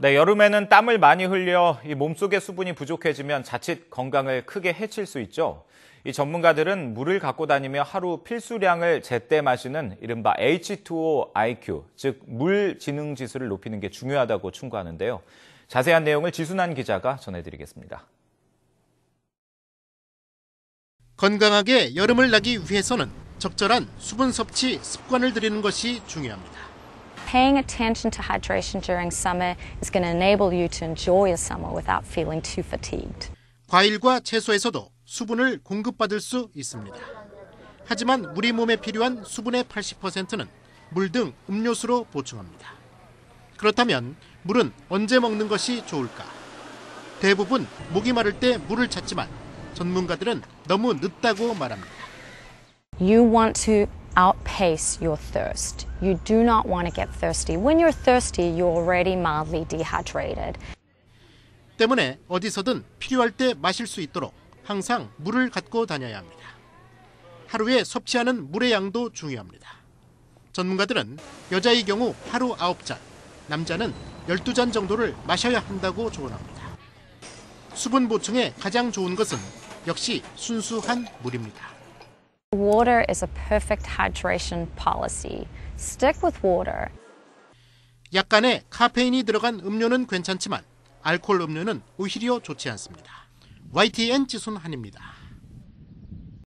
네, 여름에는 땀을 많이 흘려 이 몸속의 수분이 부족해지면 자칫 건강을 크게 해칠 수 있죠. 이 전문가들은 물을 갖고 다니며 하루 필수량을 제때 마시는 이른바 H2O IQ, 즉 물 지능 지수를 높이는 게 중요하다고 충고하는데요. 자세한 내용을 지순한 기자가 전해드리겠습니다. 건강하게 여름을 나기 위해서는 적절한 수분 섭취 습관을 들이는 것이 중요합니다. paying attention to hydration during summer is going to enable you to enjoy your summer without feeling too fatigued. 과일과 채소에서도 수분을 공급받을 수 있습니다. 하지만 우리 몸에 필요한 수분의 80%는 물 등 음료수로 보충합니다. 그렇다면 물은 언제 먹는 것이 좋을까? 대부분 목이 마를 때 물을 찾지만 전문가들은 너무 늦다고 말합니다. You want to outpace your thirst. You do not want to get thirsty. When you're thirsty, you're already mildly dehydrated. 때문에 어디서든 필요할 때 마실 수 있도록 항상 물을 갖고 다녀야 합니다. 하루에 섭취하는 물의 양도 중요합니다. 전문가들은 여자의 경우 하루 9잔, 남자는 12잔 정도를 마셔야 한다고 조언합니다. 수분 보충에 가장 좋은 것은 역시 순수한 물입니다. Water is a perfect hydration policy. Stick with water. 약간의 카페인이 들어간 음료는 괜찮지만 알코올 음료는 오히려 좋지 않습니다. YTN 지순 한입니다.